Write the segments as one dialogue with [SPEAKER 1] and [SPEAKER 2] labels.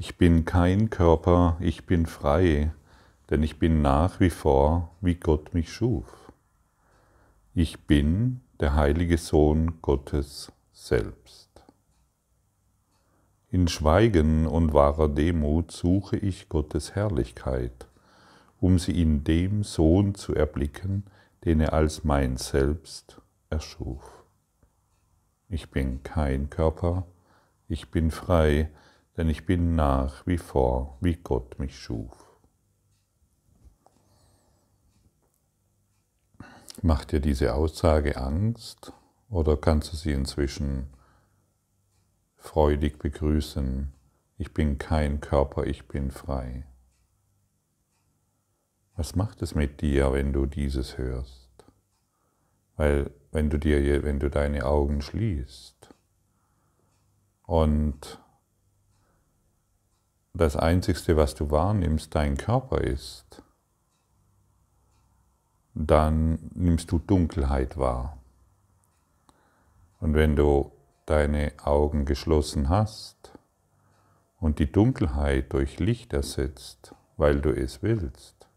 [SPEAKER 1] Ich bin kein Körper, ich bin frei, denn ich bin nach wie vor, wie Gott mich schuf. Ich bin der heilige Sohn Gottes selbst. In Schweigen und wahrer Demut suche ich Gottes Herrlichkeit, um sie in dem Sohn zu erblicken, den er als mein Selbst erschuf. Ich bin kein Körper, ich bin frei, denn ich bin nach wie vor, wie Gott mich schuf. Macht dir diese Aussage Angst oder kannst du sie inzwischen freudig begrüßen? Ich bin kein Körper, ich bin frei. Was macht es mit dir, wenn du dieses hörst? Weil wenn du dir, wenn du deine Augen schließt und das Einzige, was du wahrnimmst, dein Körper ist, dann nimmst du Dunkelheit wahr. Und wenn du deine Augen geschlossen hast und die Dunkelheit durch Licht ersetzt, weil du es willst,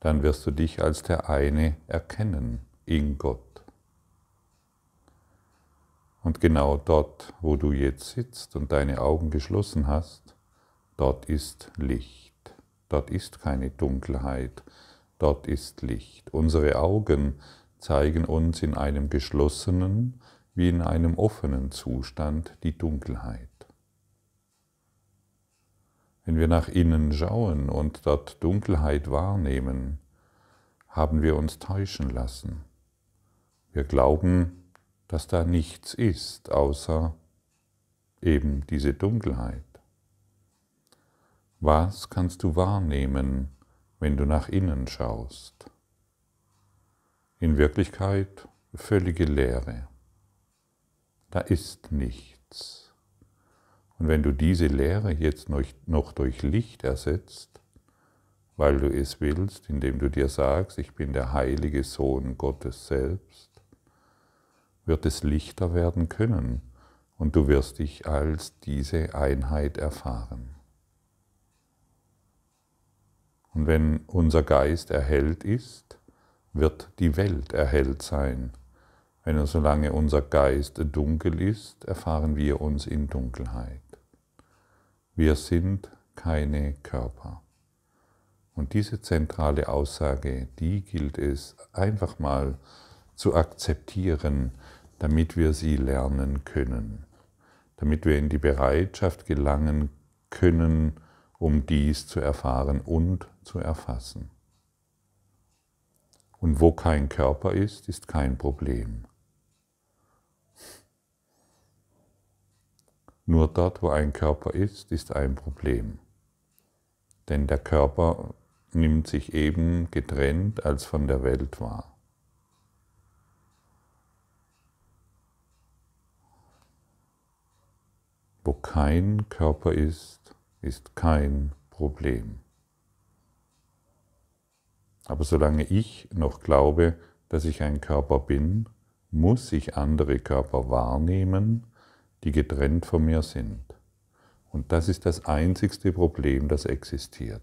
[SPEAKER 1] dann wirst du dich als der eine erkennen in Gott. Und genau dort, wo du jetzt sitzt und deine Augen geschlossen hast, dort ist Licht, dort ist keine Dunkelheit, dort ist Licht. Unsere Augen zeigen uns in einem geschlossenen wie in einem offenen Zustand die Dunkelheit. Wenn wir nach innen schauen und dort Dunkelheit wahrnehmen, haben wir uns täuschen lassen. Wir glauben, dass da nichts ist außer eben diese Dunkelheit. Was kannst du wahrnehmen, wenn du nach innen schaust? In Wirklichkeit völlige Leere. Da ist nichts. Und wenn du diese Leere jetzt noch durch Licht ersetzt, weil du es willst, indem du dir sagst, ich bin der heilige Sohn Gottes selbst, wird es lichter werden können und du wirst dich als diese Einheit erfahren. Und wenn unser Geist erhellt ist, wird die Welt erhellt sein. Wenn und solange unser Geist dunkel ist, erfahren wir uns in Dunkelheit. Wir sind keine Körper. Und diese zentrale Aussage, die gilt es einfach mal zu akzeptieren, damit wir sie lernen können, damit wir in die Bereitschaft gelangen können, um dies zu erfahren und zu erfassen. Und wo kein Körper ist, ist kein Problem. Nur dort, wo ein Körper ist, ist ein Problem. Denn der Körper nimmt sich eben getrennt als von der Welt wahr. Wo kein Körper ist, ist kein Problem. Aber solange ich noch glaube, dass ich ein Körper bin, muss ich andere Körper wahrnehmen, die getrennt von mir sind. Und das ist das einzigste Problem, das existiert.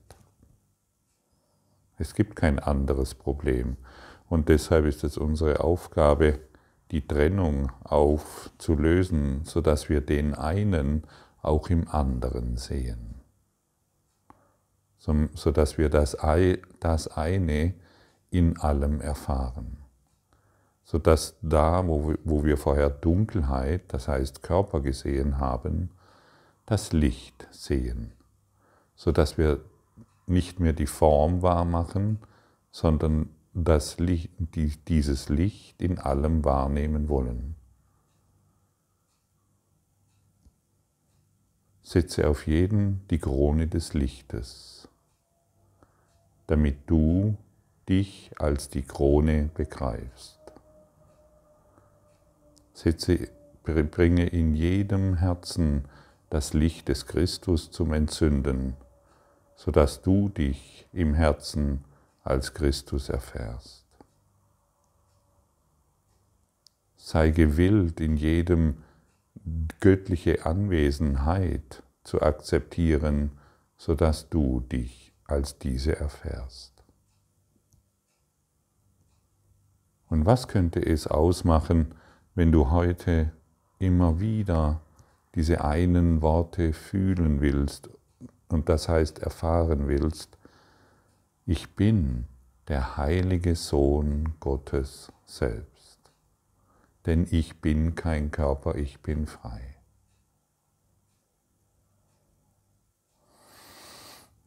[SPEAKER 1] Es gibt kein anderes Problem. Und deshalb ist es unsere Aufgabe, die Trennung aufzulösen, sodass wir den einen auch im anderen sehen, so, sodass wir das, das eine in allem erfahren, sodass da, wo wir, wo wir vorher Dunkelheit, das heißt Körper gesehen haben, das Licht sehen, sodass wir nicht mehr die Form wahrmachen, sondern das Licht, dieses Licht in allem wahrnehmen wollen. setze auf jeden die Krone des Lichtes, damit du dich als die Krone begreifst. Setze, bringe in jedem Herzen das Licht des Christus zum Entzünden, sodass du dich im Herzen als Christus erfährst. Sei gewillt, in jedem göttliche Anwesenheit zu akzeptieren, sodass du dich als diese erfährst. Und was könnte es ausmachen, wenn du heute immer wieder diese einen Worte fühlen willst und das heißt erfahren willst, ich bin der heilige Sohn Gottes selbst denn ich bin kein Körper, ich bin frei.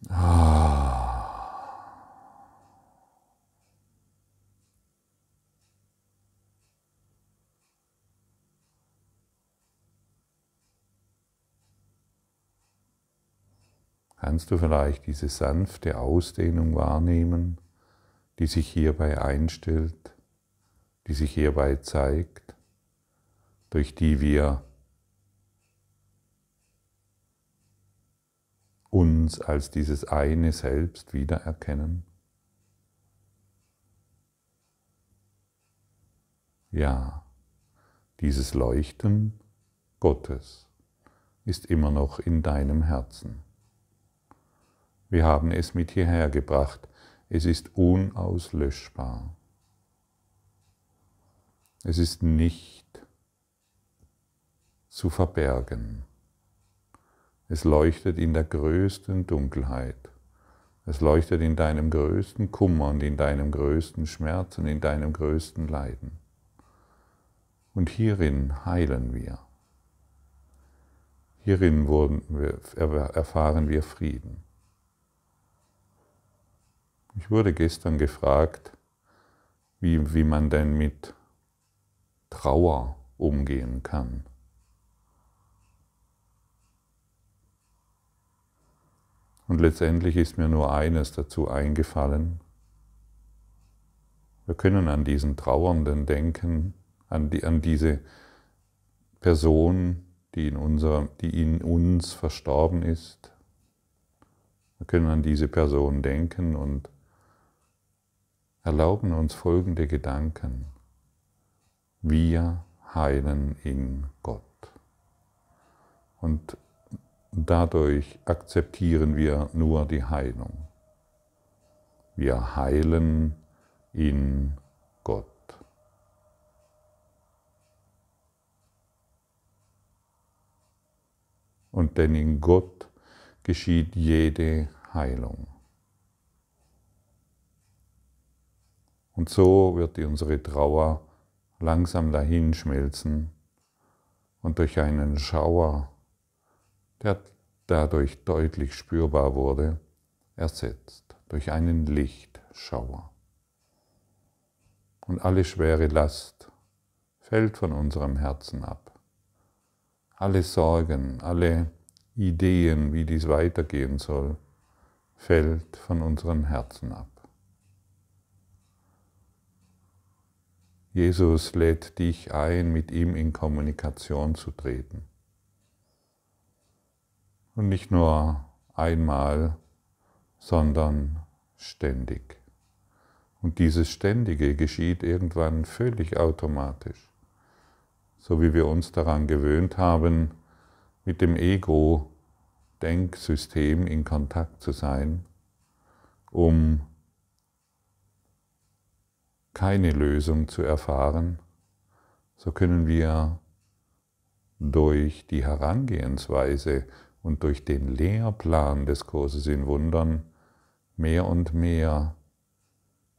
[SPEAKER 1] Ah. Kannst du vielleicht diese sanfte Ausdehnung wahrnehmen, die sich hierbei einstellt, die sich hierbei zeigt? durch die wir uns als dieses eine Selbst wiedererkennen? Ja, dieses Leuchten Gottes ist immer noch in deinem Herzen. Wir haben es mit hierher gebracht. Es ist unauslöschbar. Es ist nicht zu verbergen. Es leuchtet in der größten Dunkelheit. Es leuchtet in deinem größten Kummer und in deinem größten Schmerz und in deinem größten Leiden. Und hierin heilen wir. Hierin wir, erfahren wir Frieden. Ich wurde gestern gefragt, wie, wie man denn mit Trauer umgehen kann. Und letztendlich ist mir nur eines dazu eingefallen. Wir können an diesen Trauernden denken, an, die, an diese Person, die in, unser, die in uns verstorben ist. Wir können an diese Person denken und erlauben uns folgende Gedanken. Wir heilen in Gott. Und dadurch akzeptieren wir nur die Heilung. Wir heilen in Gott. Und denn in Gott geschieht jede Heilung. Und so wird unsere Trauer langsam dahinschmelzen und durch einen Schauer der dadurch deutlich spürbar wurde, ersetzt durch einen Lichtschauer. Und alle schwere Last fällt von unserem Herzen ab. Alle Sorgen, alle Ideen, wie dies weitergehen soll, fällt von unserem Herzen ab. Jesus lädt dich ein, mit ihm in Kommunikation zu treten. Und nicht nur einmal, sondern ständig. Und dieses Ständige geschieht irgendwann völlig automatisch. So wie wir uns daran gewöhnt haben, mit dem Ego-Denksystem in Kontakt zu sein, um keine Lösung zu erfahren, so können wir durch die Herangehensweise und durch den Lehrplan des Kurses in Wundern mehr und mehr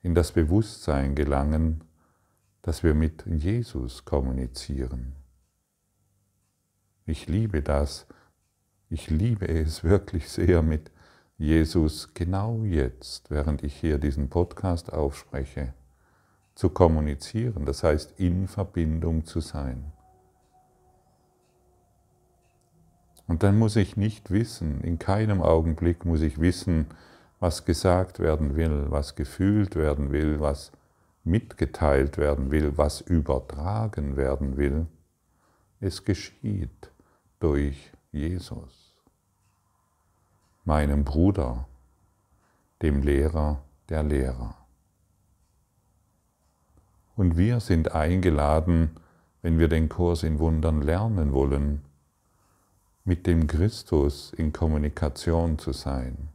[SPEAKER 1] in das Bewusstsein gelangen, dass wir mit Jesus kommunizieren. Ich liebe das, ich liebe es wirklich sehr mit Jesus genau jetzt, während ich hier diesen Podcast aufspreche, zu kommunizieren, das heißt in Verbindung zu sein. Und dann muss ich nicht wissen, in keinem Augenblick muss ich wissen, was gesagt werden will, was gefühlt werden will, was mitgeteilt werden will, was übertragen werden will. Es geschieht durch Jesus, meinem Bruder, dem Lehrer der Lehrer. Und wir sind eingeladen, wenn wir den Kurs in Wundern lernen wollen, mit dem Christus in Kommunikation zu sein,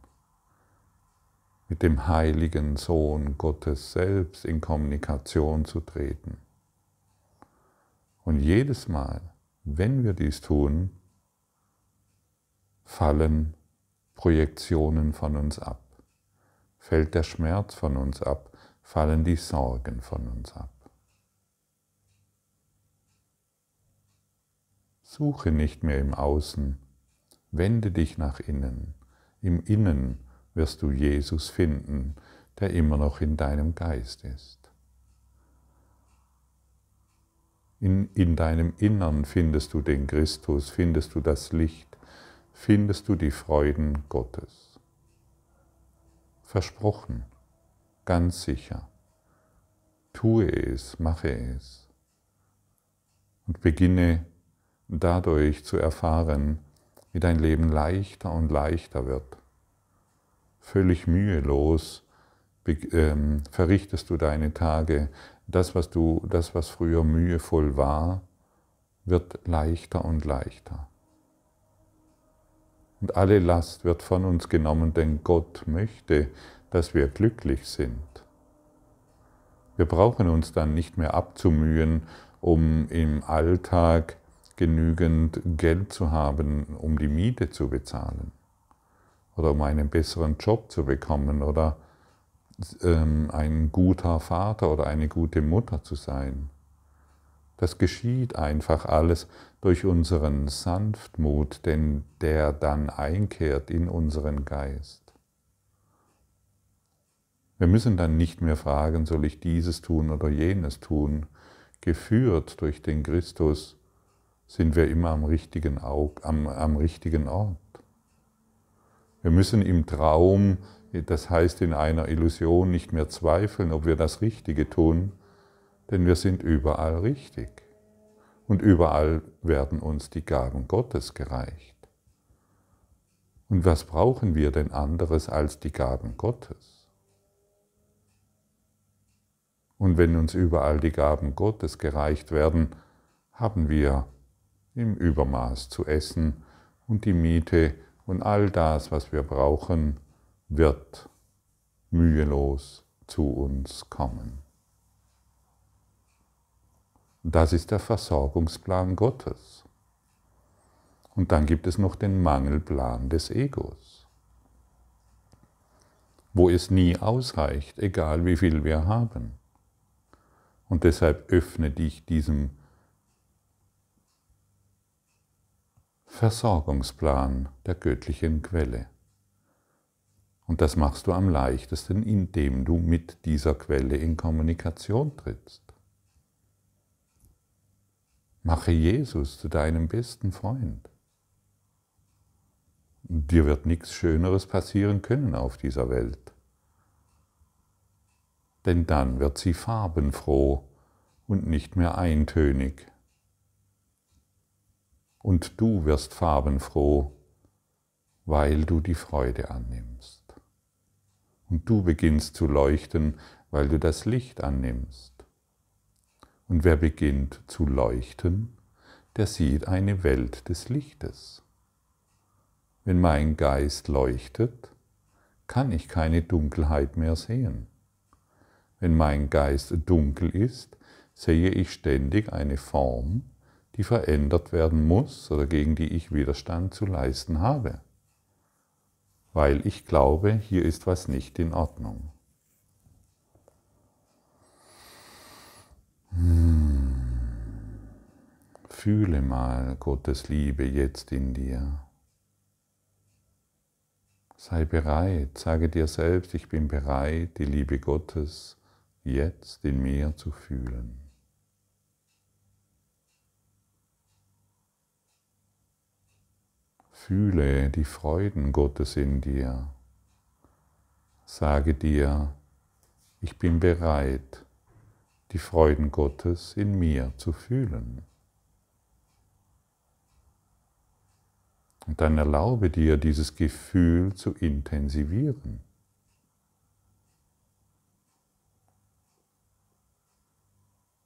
[SPEAKER 1] mit dem heiligen Sohn Gottes selbst in Kommunikation zu treten. Und jedes Mal, wenn wir dies tun, fallen Projektionen von uns ab, fällt der Schmerz von uns ab, fallen die Sorgen von uns ab. Suche nicht mehr im Außen, wende dich nach innen. Im Innen wirst du Jesus finden, der immer noch in deinem Geist ist. In, in deinem Innern findest du den Christus, findest du das Licht, findest du die Freuden Gottes. Versprochen, ganz sicher. Tue es, mache es und beginne dadurch zu erfahren, wie dein Leben leichter und leichter wird. Völlig mühelos ähm, verrichtest du deine Tage. Das, was du, das, was früher mühevoll war, wird leichter und leichter. Und alle Last wird von uns genommen, denn Gott möchte, dass wir glücklich sind. Wir brauchen uns dann nicht mehr abzumühen, um im Alltag genügend Geld zu haben, um die Miete zu bezahlen oder um einen besseren Job zu bekommen oder ähm, ein guter Vater oder eine gute Mutter zu sein. Das geschieht einfach alles durch unseren Sanftmut, denn der dann einkehrt in unseren Geist. Wir müssen dann nicht mehr fragen, soll ich dieses tun oder jenes tun, geführt durch den Christus, sind wir immer am richtigen, Aug, am, am richtigen Ort. Wir müssen im Traum, das heißt in einer Illusion, nicht mehr zweifeln, ob wir das Richtige tun, denn wir sind überall richtig. Und überall werden uns die Gaben Gottes gereicht. Und was brauchen wir denn anderes als die Gaben Gottes? Und wenn uns überall die Gaben Gottes gereicht werden, haben wir im Übermaß zu essen und die Miete und all das, was wir brauchen, wird mühelos zu uns kommen. Das ist der Versorgungsplan Gottes. Und dann gibt es noch den Mangelplan des Egos, wo es nie ausreicht, egal wie viel wir haben. Und deshalb öffne dich diesem Versorgungsplan der göttlichen Quelle. Und das machst du am leichtesten, indem du mit dieser Quelle in Kommunikation trittst. Mache Jesus zu deinem besten Freund. Dir wird nichts Schöneres passieren können auf dieser Welt. Denn dann wird sie farbenfroh und nicht mehr eintönig und du wirst farbenfroh, weil du die Freude annimmst. Und du beginnst zu leuchten, weil du das Licht annimmst. Und wer beginnt zu leuchten, der sieht eine Welt des Lichtes. Wenn mein Geist leuchtet, kann ich keine Dunkelheit mehr sehen. Wenn mein Geist dunkel ist, sehe ich ständig eine Form, die verändert werden muss oder gegen die ich Widerstand zu leisten habe, weil ich glaube, hier ist was nicht in Ordnung. Hm. Fühle mal Gottes Liebe jetzt in dir. Sei bereit, sage dir selbst, ich bin bereit, die Liebe Gottes jetzt in mir zu fühlen. Fühle die Freuden Gottes in dir. Sage dir, ich bin bereit, die Freuden Gottes in mir zu fühlen. Und dann erlaube dir, dieses Gefühl zu intensivieren.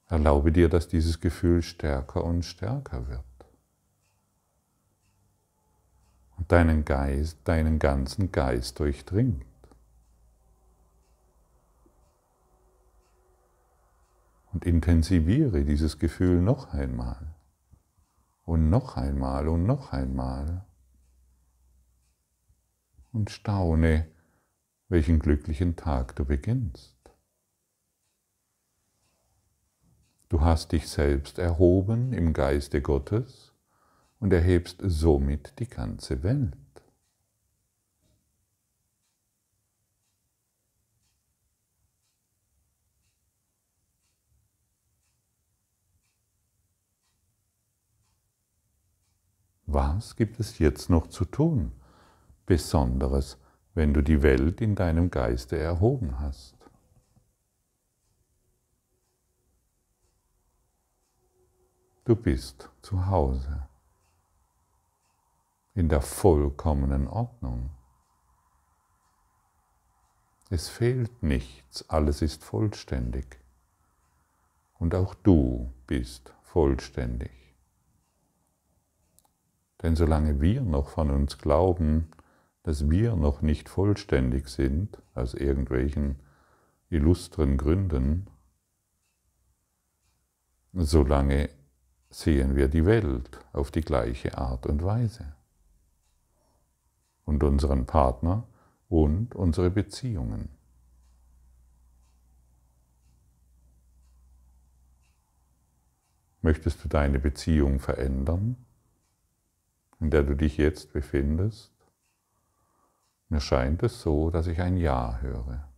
[SPEAKER 1] Erlaube dir, dass dieses Gefühl stärker und stärker wird. deinen Geist, deinen ganzen Geist durchdringt. Und intensiviere dieses Gefühl noch einmal und noch einmal und noch einmal. Und staune, welchen glücklichen Tag du beginnst. Du hast dich selbst erhoben im Geiste Gottes und erhebst somit die ganze Welt. Was gibt es jetzt noch zu tun, Besonderes, wenn du die Welt in deinem Geiste erhoben hast? Du bist zu Hause in der vollkommenen Ordnung. Es fehlt nichts, alles ist vollständig. Und auch du bist vollständig. Denn solange wir noch von uns glauben, dass wir noch nicht vollständig sind, aus irgendwelchen illustren Gründen, solange sehen wir die Welt auf die gleiche Art und Weise und unseren Partner und unsere Beziehungen. Möchtest du deine Beziehung verändern, in der du dich jetzt befindest? Mir scheint es so, dass ich ein Ja höre.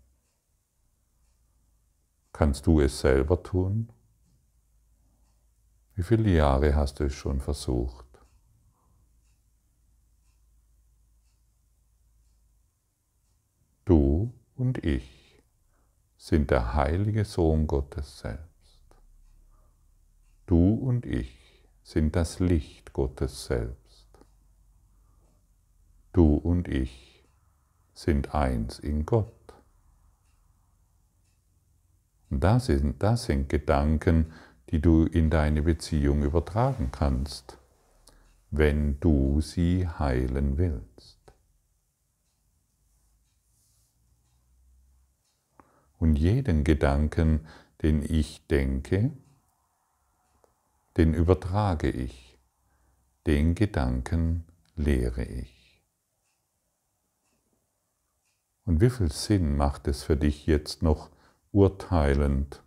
[SPEAKER 1] Kannst du es selber tun? Wie viele Jahre hast du es schon versucht? und ich sind der heilige Sohn Gottes selbst. Du und ich sind das Licht Gottes selbst. Du und ich sind eins in Gott. Das sind, das sind Gedanken, die du in deine Beziehung übertragen kannst, wenn du sie heilen willst. und jeden Gedanken, den ich denke, den übertrage ich, den Gedanken lehre ich. Und wie viel Sinn macht es für dich jetzt noch urteilend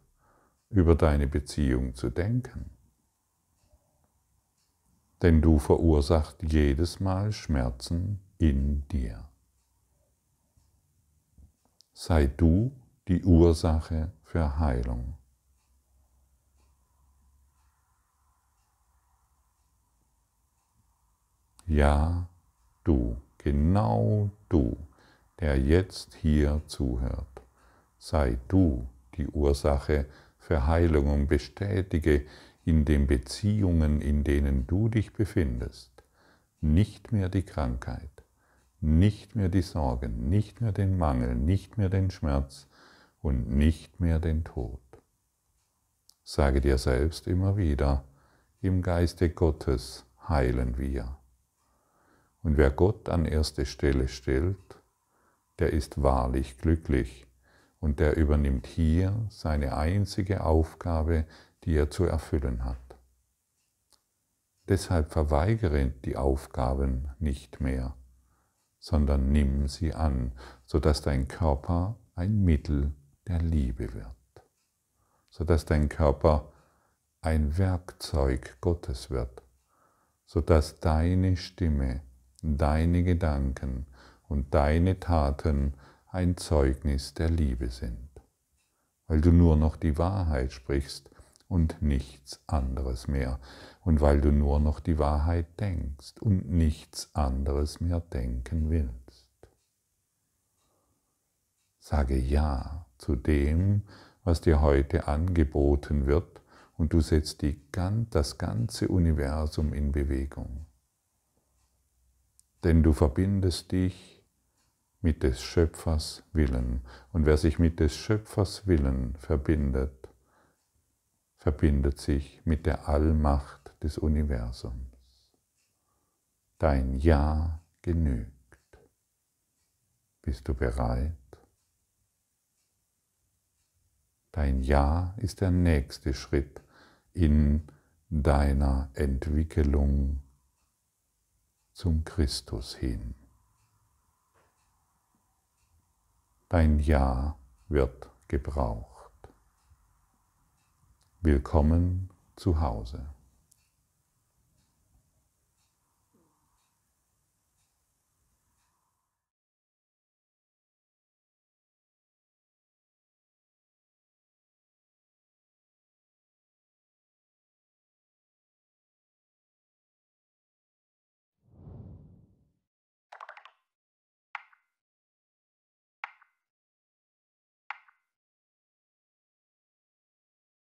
[SPEAKER 1] über deine Beziehung zu denken? Denn du verursachst jedes Mal Schmerzen in dir. Sei du die Ursache für Heilung. Ja, du, genau du, der jetzt hier zuhört, sei du die Ursache für Heilung und bestätige in den Beziehungen, in denen du dich befindest, nicht mehr die Krankheit, nicht mehr die Sorgen, nicht mehr den Mangel, nicht mehr den Schmerz, und nicht mehr den Tod. Sage dir selbst immer wieder, im Geiste Gottes heilen wir. Und wer Gott an erste Stelle stellt, der ist wahrlich glücklich und der übernimmt hier seine einzige Aufgabe, die er zu erfüllen hat. Deshalb verweigere die Aufgaben nicht mehr, sondern nimm sie an, sodass dein Körper ein Mittel der Liebe wird, sodass dein Körper ein Werkzeug Gottes wird, sodass deine Stimme, deine Gedanken und deine Taten ein Zeugnis der Liebe sind, weil du nur noch die Wahrheit sprichst und nichts anderes mehr, und weil du nur noch die Wahrheit denkst und nichts anderes mehr denken willst. Sage Ja zu dem, was dir heute angeboten wird und du setzt die, das ganze Universum in Bewegung. Denn du verbindest dich mit des Schöpfers Willen. Und wer sich mit des Schöpfers Willen verbindet, verbindet sich mit der Allmacht des Universums. Dein Ja genügt. Bist du bereit? Dein Ja ist der nächste Schritt in deiner Entwicklung zum Christus hin. Dein Ja wird gebraucht. Willkommen zu Hause.